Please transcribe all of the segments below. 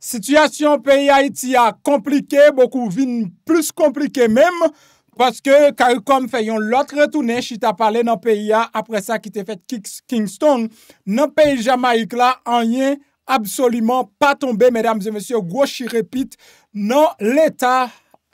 Sityasyon peyi Haiti a komplike, bokou vin plus komplike menm, paske kakou kom feyon lot retounen si ta pale nan peyi a apresa ki te fet Kingston, nan peyi Jamaik la anyen absolutman pa tombe, medam zemesyo, gwo chi repit nan l'eta Jamaik.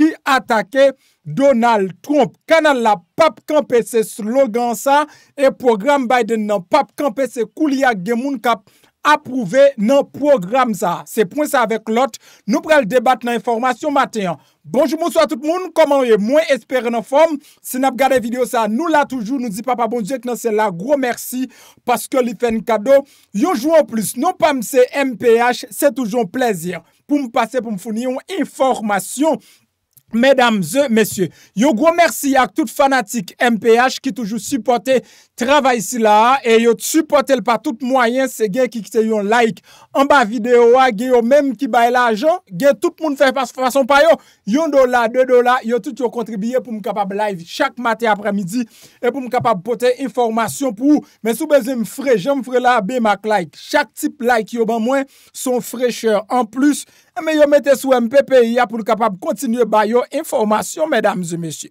ki atake Donald Trump. Kanan la pap kampe se slogan sa, e program Biden nan pap kampe se kou liya gen moun kap apouve nan program sa. Se pon sa avek lot, nou pral debat nan informasyon maten. Bonjou moun so a tout moun, koman yon mwen espere nan form, se nap gade video sa, nou la toujou, nou di papa bonjou et nan se la gro mersi, paske li fen kado. Yon jou an plus, nou pam se MPH, se toujou an plezyan. Pou m'pase pou m'founi yon informasyon Medam ze, mesye, yo gwo mersi ak tout fanatik MPH ki toujou supporte travay si la, e yo supporte l pa tout mwayen se gen ki kite yon like. An ba videyo a, gen yo menm ki bay la ajan, gen tout moun fè fason payo, yon do la, de do la, yo tout yon kontribye pou m kapab live chak mate apre midi, e pou m kapab pote informasyon pou ou, men sou bezè m fre, jen m fre la, be mak like. Chak tip like yo ban mwen son frecheur. En plus, Eme eh, yo mette sou MPP ya pou nou kapab kontinye ba yo informasyon, mèdames e mèsyè.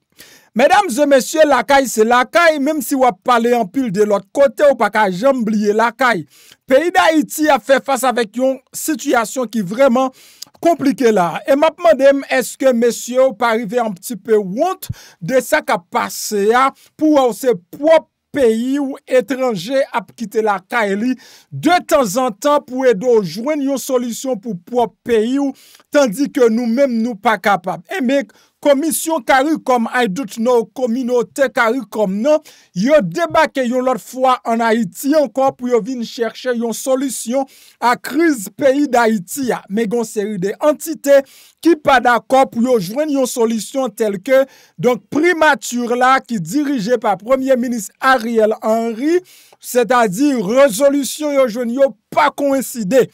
Mèdames e mèsyè, lakay se lakay, mèm si wap pale anpil de lot kote ou paka jambliye lakay. Peyi da iti a fe fas avèk yon situasyon ki vreman komplike la. E mapman dem, eske mèsyè ou pa rive anpiti pe wont de sa kapase ya pou waw se prop peyi ou etranje ap kite la ka e li, de tan zan tan pou edo jwen yo solisyon pou po peyi ou, tandi ke nou men nou pa kapab. E eh, mek, komisyon karikom ay dout nou kominote karikom nan, yo debake yon lot fwa an Haiti an kon pou yo vin chershe yon solusyon a kriz peyi d'Haiti ya. Mè gon seri de antite ki pa da kon pou yo jwen yon solusyon tel ke, donk primatur la ki dirije pa Premier Minist Ariel Henry, se ta di rezolusyon yo jwen yo pa kouenside.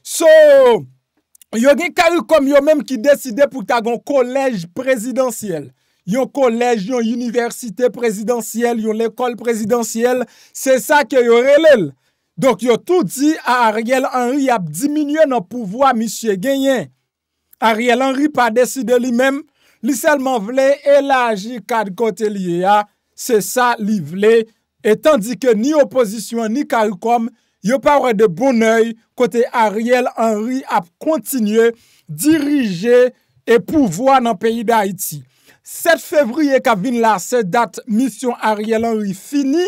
So... Yo gen ka yu kom yo menm ki deside pou ta gon kolej prezidentiel. Yon kolej, yon universite prezidentiel, yon lekol prezidentiel, se sa ke yo relel. Donk yo tou di a Ariel Henry ap diminye nan pouvoa misye genyen. Ariel Henry pa deside li menm, li selman vle elaji kad kote liye ya, se sa li vle, etan di ke ni oposisyon ni ka yu kom, yo pa wè de bon oye kote Ariel Henry ap kontinye dirije e pouvoi nan peyi da Haiti. 7 fevriye ka vin la se dat misyon Ariel Henry fini,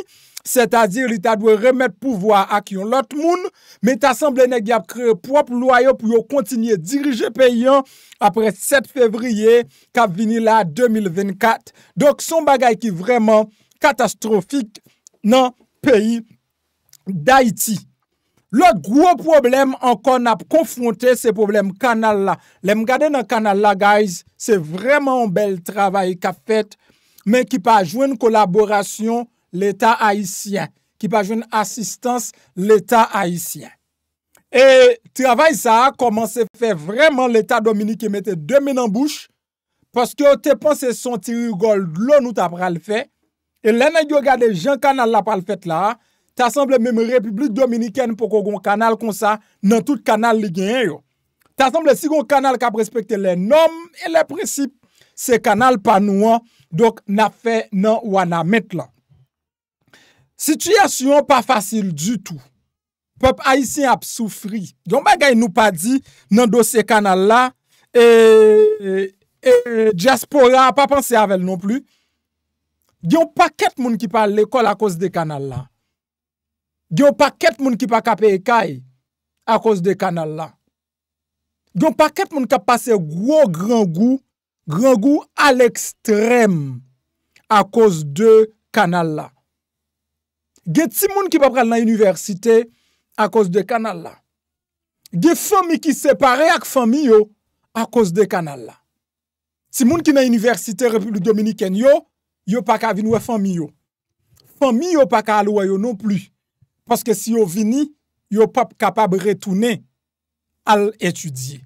se ta di li ta dwe remet pouvoi ak yon lot moun, me ta sanble negi ap kreye prop loyo pou yo kontinye dirije peyi an apre 7 fevriye ka vin la 2024. Dok son bagay ki vreman katastrofik nan peyi da Haiti. Le gwo problem ankon ap konfronte se problem kanal la. Lem gade nan kanal la guys, se vreman bel travay ka fet. Men ki pa jwen kolaborasyon l'Etat Haitien. Ki pa jwen asistans l'Etat Haitien. E travay sa, koman se fe vreman l'Etat Dominique mette demen an bouch. Paske o te panse son ti rigol lo nou ta pral fet. E lè nan yo gade jen kanal la pral fet la a. Ta semble mèm republik dominikèn pou kon kon kanal kon sa nan tout kanal li genye yo. Ta semble si kon kanal ka prespekte le nom e le prinsip se kanal pa nou an, dok na fe nan wana met lan. Sityasyon pa fasil du tout. Peb aisyen ap soufri. Gyon bagay nou pa di nan dosye kanal la, e diaspora pa panse avèl non pli. Gyon pa ket moun ki pa l'ekol a kos de kanal la. Gyo pa ket moun ki pa kape ekay a koz de kanal la. Gyo pa ket moun ka pase gwo gran gou, gran gou al ekstrem a koz de kanal la. Gye ti moun ki pa pral nan universite a koz de kanal la. Gye fomi ki separe ak fomi yo a koz de kanal la. Ti moun ki nan universite republi dominiken yo, yo pa ka vinwe fomi yo. Fomi yo pa ka alwayo non pli. Paske si yo vini, yo pa kapab retounen al etudye.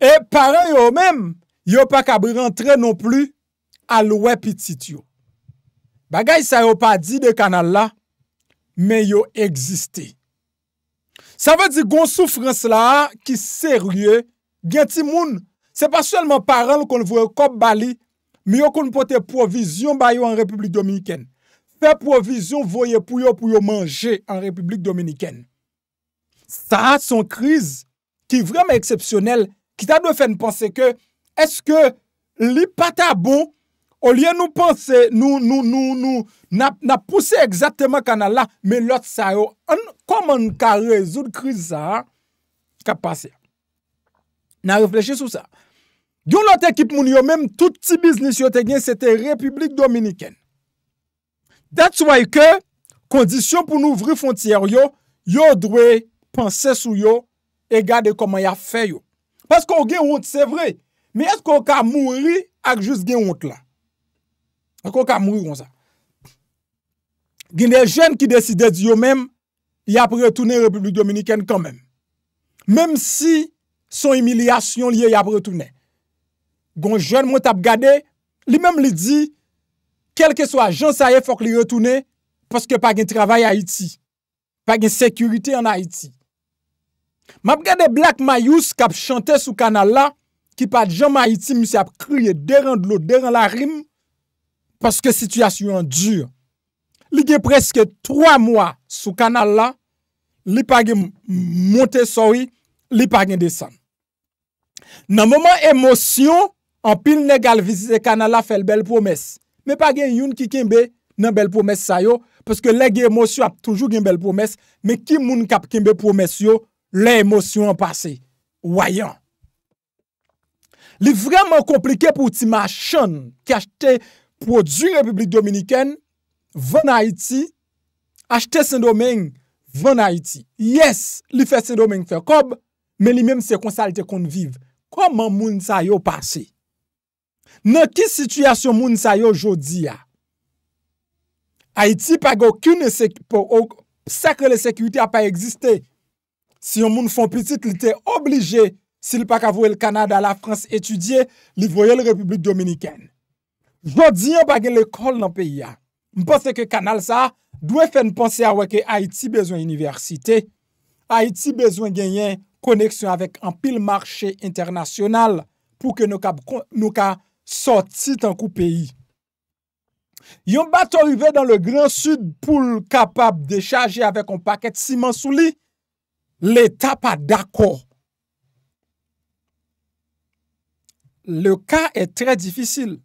E pare yo men, yo pa kapab rentre non pli al wepitit yo. Bagay sa yo pa di de kanal la, men yo egziste. Sa ve di gon soufrans la ki serye, gen ti moun. Se pa selman parel kon vwe kop bali, mi yo kon pote provizyon bayo an Republik Dominiken. perprovision voye pou yo pou yo manje an Republik Dominikèn. Sa a son kriz ki vremen eksepsyonel, ki ta dwe fèn pense ke, eske li pata bon ou liye nou pense, nou nou nou nou, na pousse exactement kanala, men lot sa yo, an koman ka rezout kriz sa a, ka pase. Na refleche sou sa. Di ou lot ekip moun yo men, tout ti biznis yo te gen, se te Republik Dominikèn. That's why ke, kondisyon pou nou ouvri fontyer yo, yo dwe panse sou yo, e gade koman ya fe yo. Pas kon gen yon, se vre, me es kon ka mouri ak jist gen yon la. Ak kon ka mouri yon za. Gen de jen ki deside di yo men, ya pre tounen Republik Dominiken kan men. Mem si son emilyasyon liye ya pre tounen. Gon jen mwen tap gade, li men li di, kel ke swa jan saye fok li retoune, paske pa gen travay Haiti, pa gen sekurite an Haiti. Mab gade Black Mayous kap chante sou kanal la, ki pat jan ma Haiti mousi ap kriye deran dlou, deran la rim, paske situasyon dure. Li gen preske 3 mwa sou kanal la, li pa gen monte soy, li pa gen desen. Nan mouman emosyon, an pil negal vizite kanal la fel bel promes. me pa gen yon ki kembe nan bel promes sa yo, peske le gen emosyo ap toujou gen bel promes, me ki moun kap kembe promes yo, le emosyo an pase. Wayan. Li vreman komplike pou ti ma chan ki achete pro du Republik Dominiken, ven Haiti, achete sen domen, ven Haiti. Yes, li fe sen domen fe kob, men li menm se konsalite kon vive. Koman moun sa yo pase? Nè kis situasyon moun sa yo jodi ya? Haiti pa gò kine sek... pou ok, sa ke le sekwiti a pa egziste. Si yon moun fon piti, li te oblije si li pa kavou el Kanada la Frans etudye li voye l Republik Dominiken. Jodi yon pa gen le kol nan peyi ya. Mpote ke kanal sa, dwe fè n'ponsi a wè ke Haiti bezwen universite. Haiti bezwen genyen koneksyon avèk an pil marchè internasyonal pou ke nou ka... Sotit an kou peyi. Yon bat orive dan le gran sud poul kapab dechaje avek an paket siman souli, le ta pa dako. Le ka e tre difisil.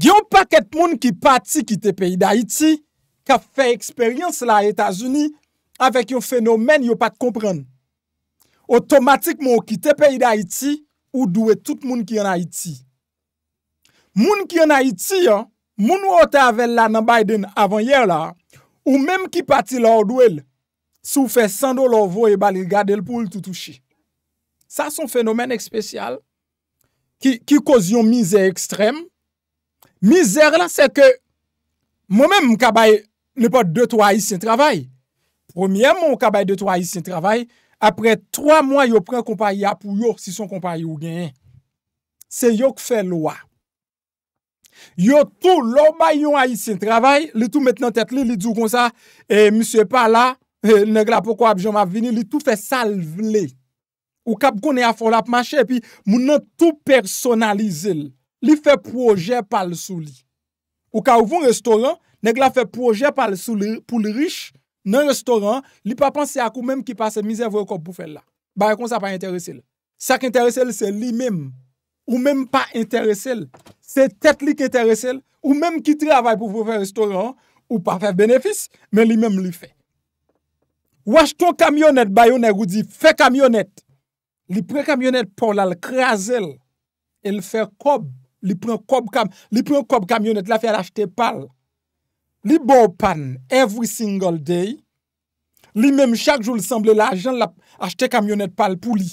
Gyon paket moun ki pati kite peyi da iti, ka fe eksperyans la Etasuni avek yon fenomen yon pat kompren. Otomatik moun kite peyi da iti ou dwe tout moun ki yon a iti. Moun ki yon a iti, moun wote avel la nan Biden avan yer la, ou mèm ki pati la ou dwele, sou fe sando lo vo e bali gade l pou l toutouchi. Sa son fenomen ekspesyal, ki kozyon mizè ekstrem, mizèr la se ke moun mèm mkabaye nè pa 2-3 ayis yon travay. Premier moun mkabaye 2-3 ayis yon travay, apre 3 mwa yon pren kompanyi apou yon si son kompanyi ou genyen. Se yon kfe loua. Yo tou loma yon a yi sin travay, li tou met nan tet li, li djou kon sa, e, msye pa la, e, negla pou kwa abjom ap vini, li tou fe salve li. Ou kap kon e a fol ap mache, pi moun nan tou personalize li. Li fe proje pal sou li. Ou ka ou von restoran, negla fe proje pal sou li pou li riche nan restoran, li pa panse akou menm ki pase mizè vwe kop pou fel la. Ba yon kon sa pa interese li. Sa ki interese li se li menm. Ou menm pa interese li. Se tet li ke terese, ou menm ki travay pou pou fè restaurant, ou pa fè benefis, men li menm li fè. Ou achetou kamyonet bayonet, ou di fè kamyonet. Li pre kamyonet pou lal kreazel, el fè kob, li pren kob kamyonet, la fè l'achete pal. Li bo pan every single day, li menm chak joul semble la jen l'achete kamyonet pal pou li.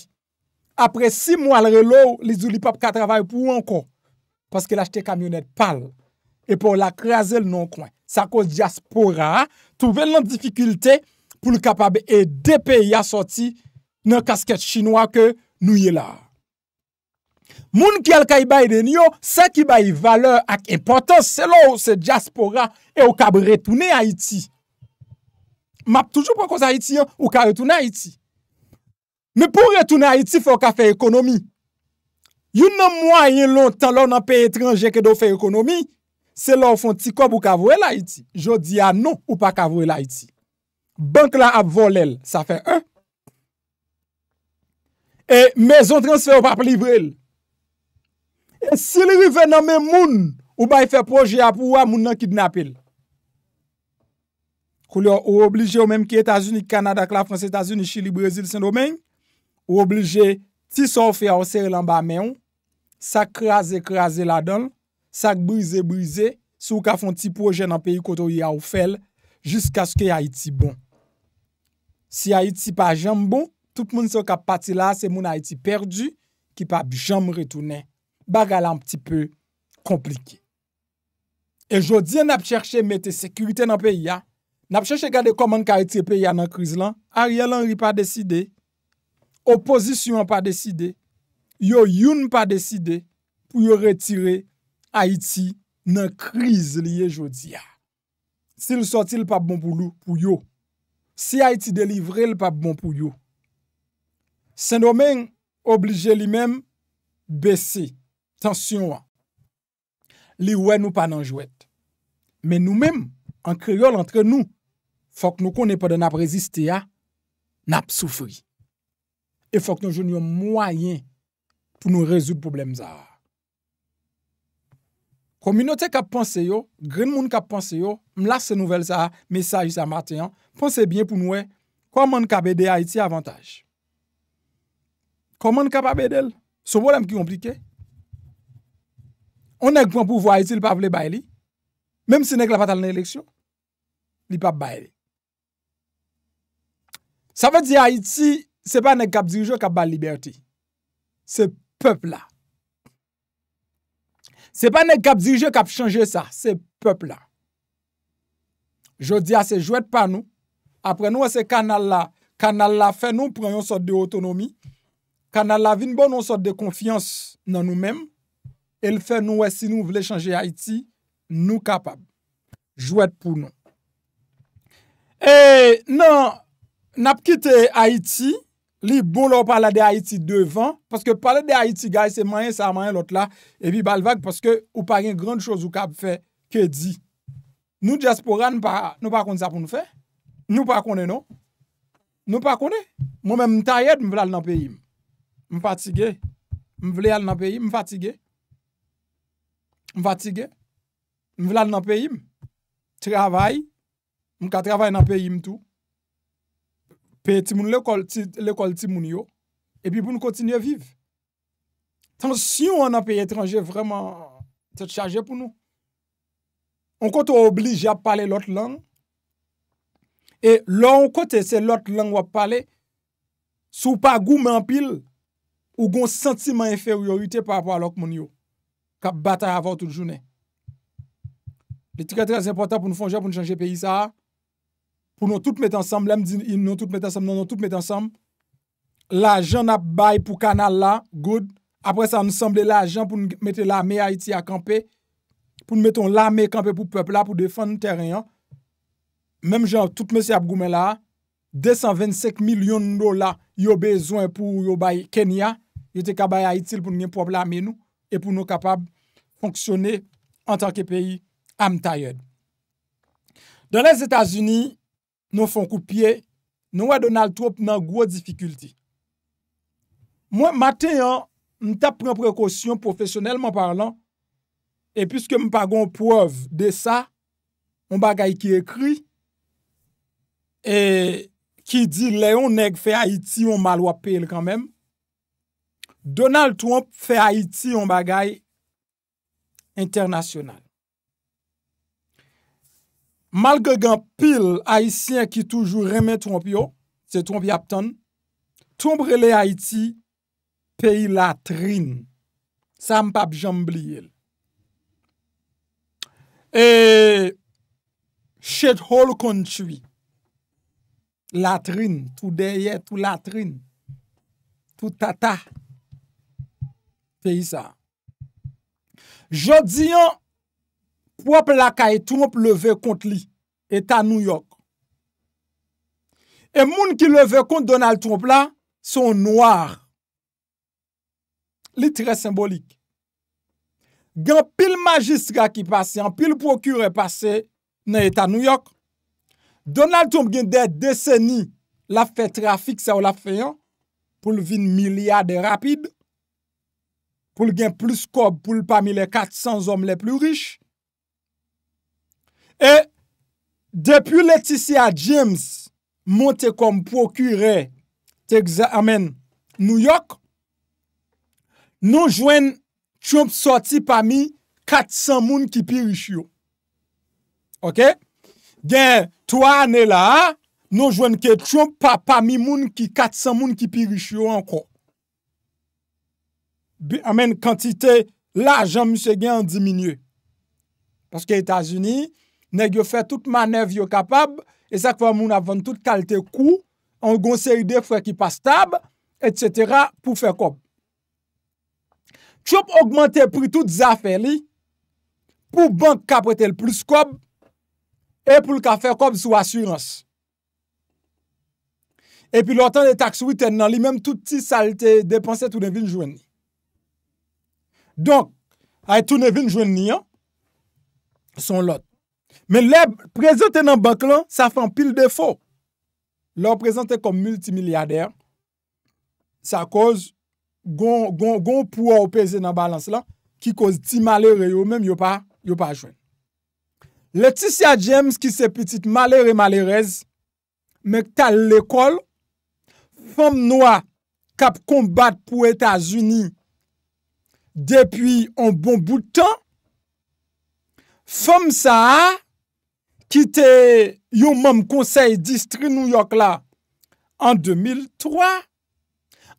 Apre si moun al relo, li zou li pap ka travay pou wanko. paske l'achete kamyonet pal, e pou l'akreazel non kwen. Sa kou diaspora, touven nan difikulte pou l'kapabe e depè ya soti nan kasket chinois ke nou ye la. Moun ki al ka i bay den yo, sa ki bay vale ak importans, selon ou se diaspora e ou kab retoune Haiti. Map toujou pou kon sa Haiti yo, ou ka retoune Haiti. Me pou retoune Haiti, fè ou ka fè ekonomi. Yon nan mwa yon lontan lor nan pey etranje ke do fe ekonomi, se lor fon ti kob ou kavwe la iti. Jodi ya nou ou pa kavwe la iti. Bank la ap volel, sa fe un. E, mezon transfer ou pa plivrel. E, si li rive nan men moun, ou bay fe proje ap ou a moun nan kidnapil. Kou li yo ou oblije ou menm ki Etasuni, Kanada, klap, Fransi, Etasuni, Chili, Brezili, Sendo menm, ou oblije ti so ou fe a ou seri lan ba menm, Sak kreaze kreaze la don, sak brize brize, sou ka fon ti proje nan peyi koto ya ou fel, jiska skè ya iti bon. Si ya iti pa jem bon, tout moun sou ka pati la se moun ya iti perdu, ki pa jem retounen. Bagala an pti peu komplike. Ejodi an ap chershe mete sekurite nan peyi ya, an ap chershe gade koman ka iti peyi ya nan kriz lan, a riyal an ri pa deside, opozisyon an pa deside, yo yon pa deside pou yo retire Haiti nan kriz liye jodi ya. Si l sorti l pap bon pou yo, si Haiti delivre l pap bon pou yo, se nomen oblije li men besi. Tansyon an, li wè nou pa nan jwet. Men nou men, an kriol antre nou, fok nou konen pa de nap reziste ya, nap soufri. E fok nou jwenn yon mwayen pou nou rezout poublem zara. Komunote kap panse yo, gren moun kap panse yo, mla se nouvel zara, mesaj zara martyan, panse bien pou nou we, kwa man kap ede Haiti avantaj. Kwa man kap ap ede el, sou bol am ki komplike. On ek pwap pouvo Haiti li pap le bay li, menm se nek la patal na eleksyon, li pap bay li. Sa ve di Haiti, se pa nek kap dirijo, kap bay liberti. Se pwap, Pepl la. Se pa ne kap dije kap chanje sa. Se pepl la. Je di a se jwet pa nou. Apre nou a se kanal la. Kanal la fe nou pre yon sot de otonomi. Kanal la vin bon yon sot de konfians nan nou men. El fe nou a si nou vle chanje Haiti. Nou kapab. Jwet pou nou. E eh, nan nap kite Haiti. Li bon la ou pala de Haiti devan. Paske pala de Haiti gay se mayen sa mayen lot la. E bi balvag paske ou pa gen grand chouz ou ka ap fe ke di. Nou diaspora nou pa kon sa pou nou fe. Nou pa konen nou. Nou pa konen. Mwen men mwen tayed mwen vle al nan peyi. Mwen patige. Mwen vle al nan peyi. Mwen fatige. Mwen fatige. Mwen vle al nan peyi. Travay. Mwen ka travay nan peyi mwen tou. pe ti moun lèkol ti moun yo, epi pou nou kontinye vive. Tan si yon anan pe etranje vreman te tchaje pou nou. On kote ou oblige ap pale lòt lang, e lòn kote se lòt lang wap pale, sou pa gou mè anpil, ou goun sentiman efè ou yon yote pa apwa lòt moun yo, ka batay avò tout jounè. Le trike trèz important pou nou fonje, pou nou chanje pe yisa a, pou nou tout met ansam, lèm di nou tout met ansam, nou nou tout met ansam, la jan ap bay pou kanal la, good, apre sa nou sanble la jan pou nou mette la me Haiti a kampe, pou nou metton la me kampe pou pwep la pou defan nou terrenyan, mèm jan tout mesi ap goumen la, 225 milyon do la yo bezwen pou yo bay Kenya, yo te ka bay Haiti pou nou gen pou ap la menou, e pou nou kapab fonksyone an tanke peyi, I'm tired. nou fon koupye, nou wè Donald Trump nan gwo difikulti. Mwen maten yon, mwen tap pren prekosyon profesyonelman parlant, e pwiske mwen pagon pwov de sa, yon bagay ki ekri, e ki di le yon neg fe Haiti yon mal wapel kanmen, Donald Trump fe Haiti yon bagay internasyonal. Malge gen pil Haitien ki toujou reme Trompio, se Trompio aptan, Tromprele Haiti peyi latrin. Sa mpap jambli yel. E, chet hol kon chwi. Latrin, tou deye, tou latrin. Tou tata. Peyi sa. Je diyon, Pwop la ka e Tromp leve kont li. Eta Nouyok. E moun ki leve kont Donald Tromp la, son noir. Li tre symbolik. Gan pil magistra ki pase, an pil prokure pase, nan Eta Nouyok. Donald Tromp gen de deseni la fe trafik se ou la feyan. Poul vin milyade rapide. Poul gen plus kob, poul pa mi le 400 om le plou riche. E, depi Leticia James monte kom prokure te examen New York, nou jwen Trump sorti pa mi 400 moun ki pirishyo. Ok? Gen, 3 ane la, nou jwen ke Trump pa pa mi moun ki 400 moun ki pirishyo anko. Amen, kantite la janmuse gen an diminye. Paske Etasuni... nek yo fè tout manev yo kapab, e sak fè moun avan tout kalte kou, an gonsè y de fwe ki pas tab, et sètera pou fè kob. Tchop augmente pri tout zafè li, pou bank kapwete l plus kob, e pou l ka fè kob sou asyranse. E pi l otan de taks witen nan li, mèm tout ti salte depanse tou nevin jwen ni. Donk, ay tou nevin jwen ni an, son lot. Men le prezente nan bank lan, sa fan pil defo. Le prezente kom multimilyader, sa koz gon pouwa ou peze nan balans lan, ki koz ti malere yo, men yo pa jwen. Leticia James ki se petit malere malerez, men ta l'ekol, fam noua kap kombat pou Etasuni depi an bon boutan, fam sa a ki te yon moun konsey distri New York la en 2003.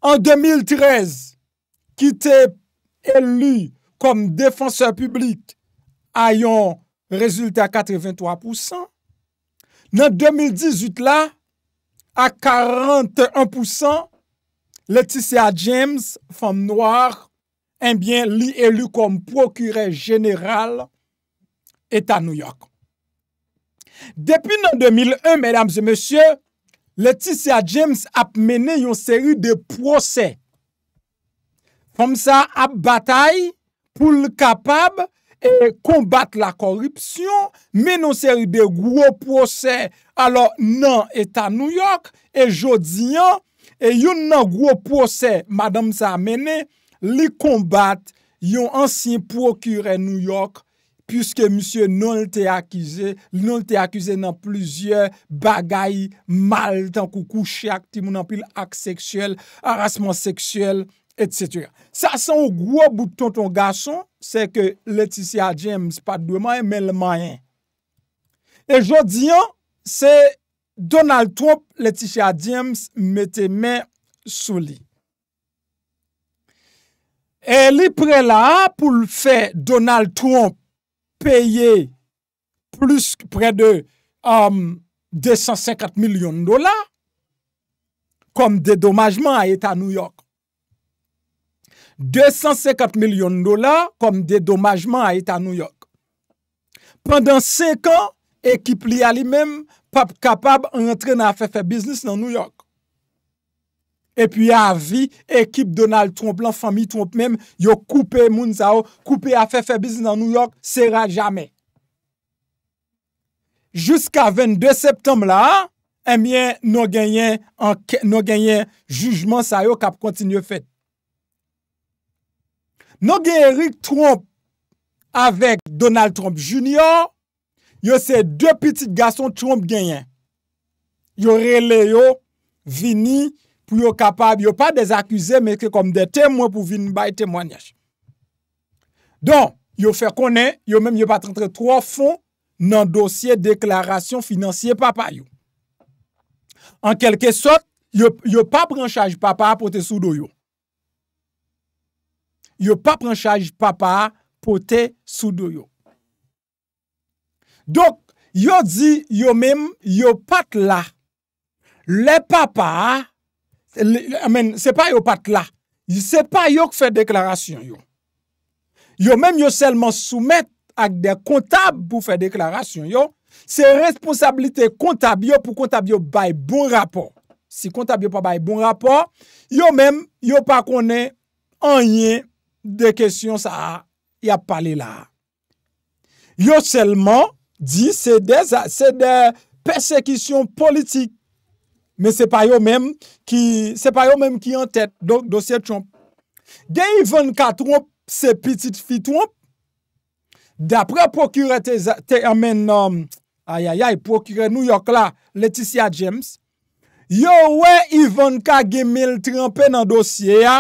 En 2013, ki te elu kom defanseur publik ayon rezulte a 83%. Nan 2018 la, a 41% Leticia James, fom noyar, enbyen eh li elu kom prokure general etan New York. Depi nan 2001, mesdames et messieurs, Laetitia James ap mene yon seri de prosè. Fom sa ap batay pou l kapab e kombat la korripsyon, men yon seri de gwo prosè. Alors nan etan New York, e jodi yon, e yon nan gwo prosè, madame sa mene, li kombat yon ansin prokure New York Piske msye non lte akize, non lte akize nan plizye bagay mal, tan koukou, chak, timounan pil, ak seksyel, arrasman seksyel, etc. Sa san ou gwo bouton ton gason, se ke Letizia James pat dwe mayen men le mayen. E jodi an, se Donald Trump, Letizia James, mette men sou li. E li pre la ap ou lfe Donald Trump, paye plus prè de 250 milyon dola kom dedomajman a etan New York. 250 milyon dola kom dedomajman a etan New York. Pendan sekan, ekip li alimem pap kapab entre nan a fè fè biznis nan New York. E pi a vi, ekip Donald Trump lan, fami Trump menm, yo koupe moun sa yo, koupe a fe fe bizi nan New York, sera jame. Juska 22 septem la, emyen, eh no genyen, no genyen, jujman sa yo kap kontin yo fet. No genyen Eric Trump, avek Donald Trump Jr., yo se de pitit gason Trump genyen. Yo rele yo, vini, pou yo kapab, yo pa des akuse, meke kom de temwen pou vin bay temwanyaj. Don, yo fè konen, yo menm yo pa 33 fond nan dosye deklarasyon financiye papa yo. An kelke sot, yo pa pren chaj papa pou te sou do yo. Yo pa pren chaj papa pou te sou do yo. Don, yo di, yo menm, yo pat la. Le papa, Amen, se pa yo pat la. Se pa yo k fè deklarasyon yo. Yo men yo selman soumet ak de kontab pou fè deklarasyon yo. Se responsabilite kontab yo pou kontab yo bay bon rapor. Si kontab yo pa bay bon rapor, yo men yo pa konen anye de kesyon sa ya pale la. Yo selman di se de persekisyon politik. Mè se pa yo mèm ki an tèt, dosye Trump. Gen Yvonne K. Trump, se pitit fi Trump, dè apre prokire te amè nan, ayayay, prokire New York la, Leticia James, yo wè Yvonne K. Gimmel Trumpè nan dosye ya,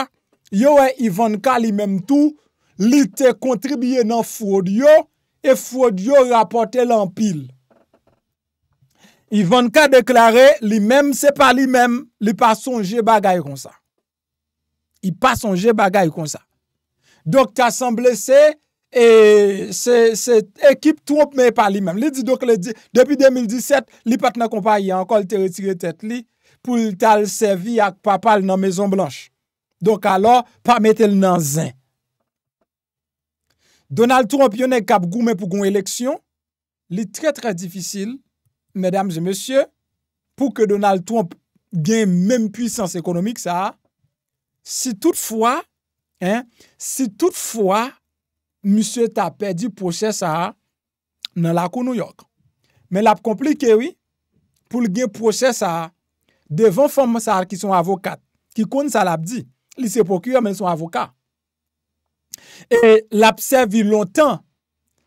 yo wè Yvonne K. li mèm tou, li te kontribye nan fraud yo, e fraud yo rapote lan pil. Ivanka deklare li mèm se pa li mèm li pa sonje bagay kon sa. Li pa sonje bagay kon sa. Dok ta san blese et ekip Trump me pa li mèm. Depi 2017, li pat na kompaye ankol te retire tet li pou tal sevi ak papal nan Mezon Blanche. Dok alor pa metel nan zin. Donald Trump yon e kap goume pou goun eleksyon. Li tre tre difisil. mesdames et messieurs, pou ke Donald Trump gen menm puissance ekonomik sa a, si toutfwa, si toutfwa, msie tapè di proche sa a, nan lakou Nouyok. Men l ap komplike, oui, pou gen proche sa a, devan fòm sa a ki son avokat, ki kon sa l ap di, li se pokyo men son avokat. E l ap servi lontan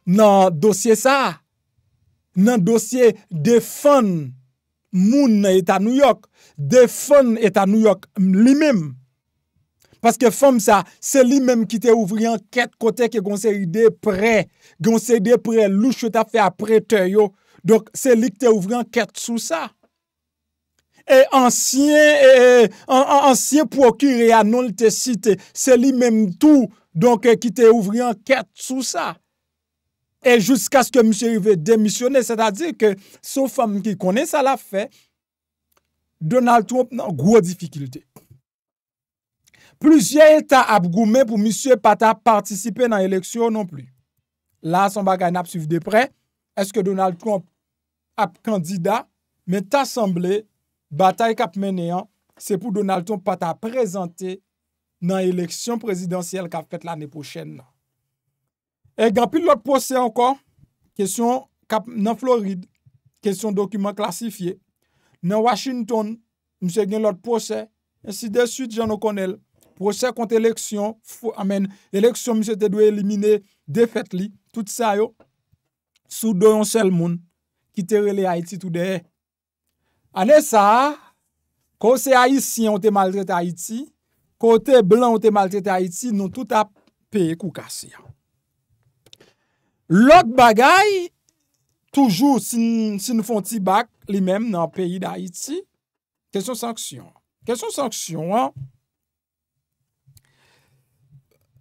nan dosye sa a, nan dosye de fon moun etanouyok, de fon etanouyok li mim. Paske fon sa, se li mem ki te ouvri an ket kote ke gonsè ide pre, gonsè ide pre louch ou ta fe apre te yo, dok se li ki te ouvri an ket sou sa. E ansye, ansye poky re anol te site, se li mem tou, donk ki te ouvri an ket sou sa. E jouskas ke msye yve demisyone, se ta di ke sou fom ki kone sa la fe, Donald Trump nan gwo difikilite. Plusye etat ap goumen pou msye pata partisipe nan eleksyon non pli. La, son bagay nap suiv de pre, eske Donald Trump ap kandida, men ta asemble, batay kap mene an, se pou Donald Trump pata prezante nan eleksyon prezidentiyel kap fet lan e pochen nan. E gampil lot prosè ankon, kesyon na Floride, kesyon dokumen klasifiye, nan Washington, mse gen lot prosè, ensi de suite jan nou konel, prosè kont eleksyon, amen, eleksyon mse te dwe elimine, defet li, tout sa yo, sou doyon sel moun, ki te rele Haiti tout dehe. Anè sa, kon se Haitien ou te maltrete Haiti, kon te blan ou te maltrete Haiti, nou tout ap peye koukasi yao. Lok bagay toujou sin fon ti bak li men nan peyi da iti. Kè son sanksyon? Kè son sanksyon an?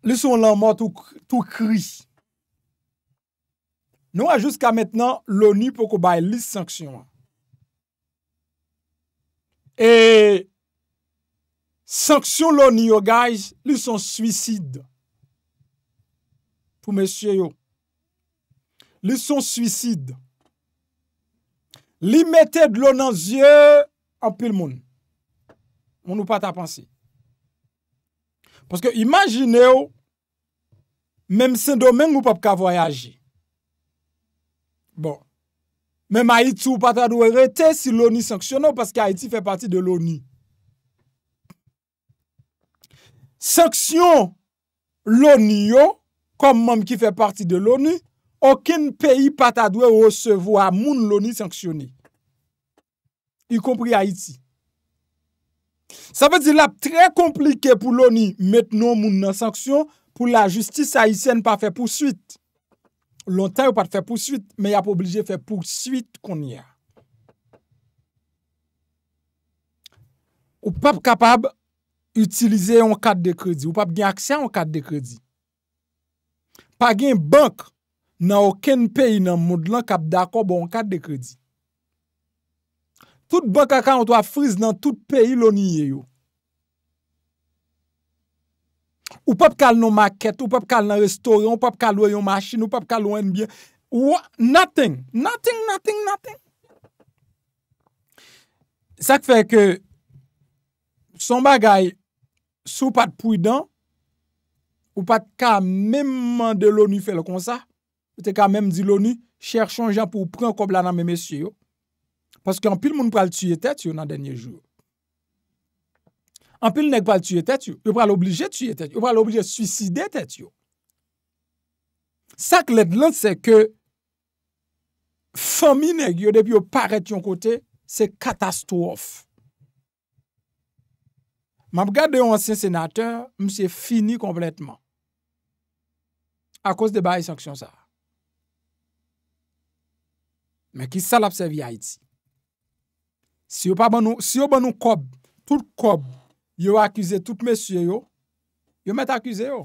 Li son lanman tou kri. Nou an jouska metnan louni pou kou bay li sanksyon an. E sanksyon louni yo guys, li son swisid. Pou mesye yo. li son suicid. Li mette dlo nan zye an pil moun. Moun ou pata pansi. Paske imagine yo, menm sen do menm ou pap ka voyaje. Bon. Menm a iti ou pata dwe rete si louni sanksyon yo paske a iti fe pati de louni. Sanksyon louni yo kom moun ki fe pati de louni Okin peyi pata dwe osevo a moun louni sanksyoni. Y kompri Haiti. Sa pe di lap tre komplike pou louni metnon moun nan sanksyon pou la justis Haitien pa fe poursuit. Lontan yo pat fe poursuit me ya pou oblije fe poursuit kon ya. Ou pap kapab utilize yon kat de kredi. Ou pap gen aksya yon kat de kredi. Pa gen bank nan ou ken peyi nan moud lan kap dako bon kat de kredi. Tout bank akantwa friz nan tout peyi louni ye yo. Ou pap kal nou maket, ou pap kal nan restoran, ou pap kal louni yon masin, ou pap kal louni yon biyan. Ou, nothing, nothing, nothing, nothing. Sa k fe ke, son bagay sou pat pou yi dan, ou pat ka menman de louni fe louni kon sa, ou te kamem di louni, cherchon jan pou pran kobla nan me mesye yo, paske an pil moun pral tuye tet yo nan denye joun. An pil nek pral tuye tet yo, yo pral oblije tuye tet yo, yo pral oblije suicide tet yo. Sak let lan se ke, fami nek yo dep yo paret yon kote, se katastrof. Mab gade yon ansen senate, mse fini kompletman. A kos de baye sanksyon sa. Men ki sal apsevi Haiti. Si yo ban nou kob, tout kob, yo akize tout mesye yo, yo met akize yo.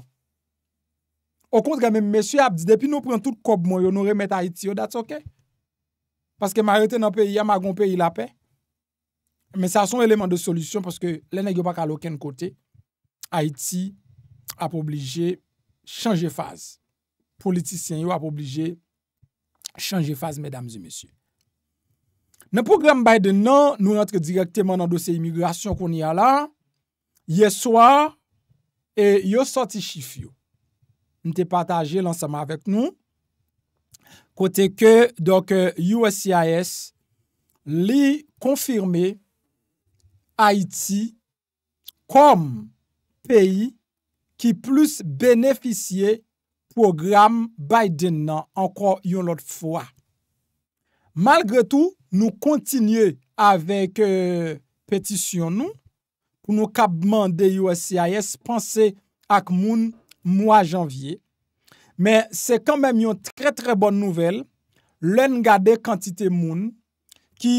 O kont gen men mesye apdi, depi nou pren tout kob mo, yo nou remet Haiti yo, that's ok. Paske mayote nan peyi, yaman kon peyi la pey. Men sa son eleman de solusyon, paske le nek yo pa kaloken kote. Haiti ap oblije chanje faz. Politisyen yo ap oblije A chanje faz, mèdames et mèsyons. Nè programme Biden nan nou entre direktèman nan dosè imigrasyon kon y a la, yè soa, e yò soti chif yo. M te pataje lansama avèk nou, kote ke, dok, USCIS li konfirme Haiti kom peyi ki plus beneficie program Biden nan anko yon lot fwa. Malgre tou, nou kontinye avek euh, petisyon nou, pou nou ka bman de YOSCIS, panse ak moun mwa janvye. Men, se kamem yon tre tre bon nouvel, lèn gade kantite moun ki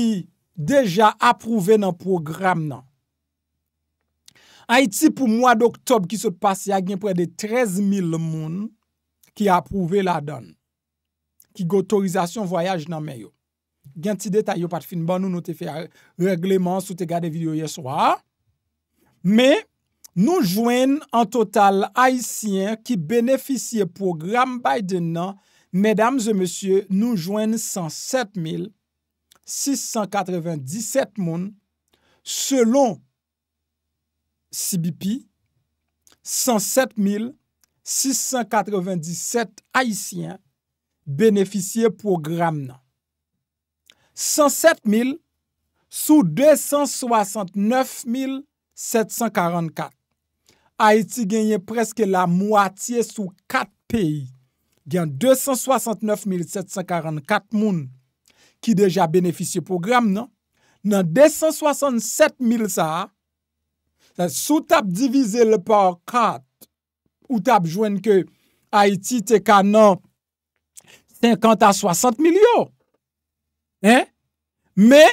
deja aprouve nan program nan. Haiti pou mwa d'Octobre ki se passe, yag yon pre de 13.000 moun ki apouve la don. Ki gautorizasyon voyaj nan men yo. Gen ti detay yo pat fin ban nou nou te fe regleman sou te gade video ye swa. Me, nou jwen an total Haitien ki benefisye program Biden nan, medam ze monsye, nou jwen 107,697 moun, selon CBP, 107,000 697 Haitien beneficye program nan. 107.000 sou 269.744. Haiti genye preske la mwatiye sou 4 peyi. Gen 269.744 moun ki deja beneficye program nan. Nan 267.000 sa, sou tap divize le par 4 ou tab jwen ke Haiti te kanan 50 a 60 milyon. Eh? Me,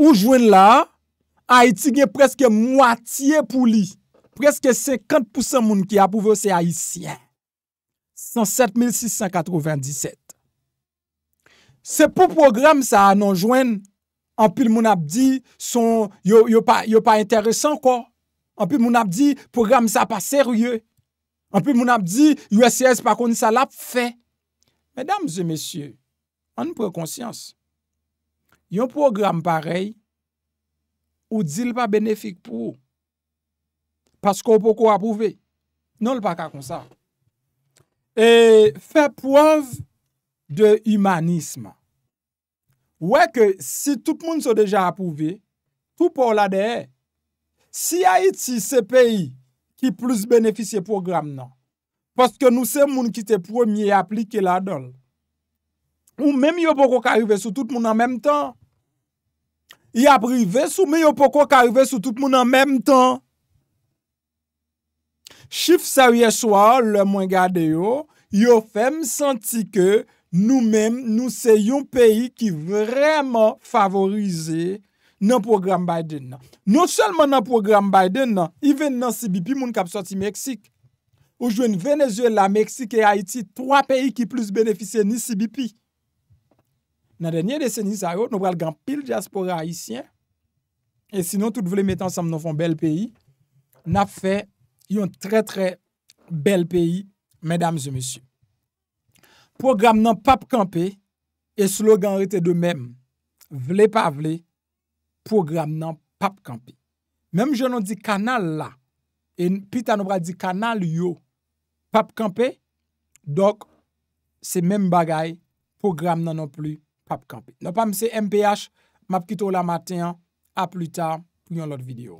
ou jwen la, Haiti gen preske mwatiye pou li. Preske 50% moun ki apouve se Haitien. 107,697. Se pou program sa anon jwen, anpil moun ap di, yon pa interesan kwa. Anpil moun ap di, program sa pa seryye. An pi moun ap di, USCS pa koni sa lap fe. Medam ze mesye, an pou prekonsyans, yon program parey, ou di l pa benefik pou, paskou pou pou apouve, non l pa ka konsan. E fe pov de humanisme. Ouè ke si tout moun sou deja apouve, tout pou la dehe. Si Haiti se peyi, ki plus benefisye program nan. Paske nou se moun ki te pwemye aplike la don. Ou menm yo poko karive sou tout moun an menm tan. Ya prive sou menm yo poko karive sou tout moun an menm tan. Chif sa yeswa, le mwen gade yo, yo fem santi ke nou menm nou se yon peyi ki vreman favorize... nan program Biden nan. Non salman nan program Biden nan, even nan CBP moun kap soti Meksik. Ou jwen Venezuela, Meksik e Haiti, 3 peyi ki plus benefise ni CBP. Nan denye deseni sa yo, nou pral gan pil diaspora Haitien. E sinon tout vle metan sam nan fon bel peyi, nan fe yon tre tre bel peyi, mèdames e mèsyou. Program nan pap kampe, e slogan rete de mèm, vle pa vle, program nan pap kampe. Mem jenon di kanal la, e pi ta nou bra di kanal yo, pap kampe, dok se men bagay, program nan nou pli, pap kampe. Nopam se MPH, map kito la maten, a pli ta, pou yon lot video.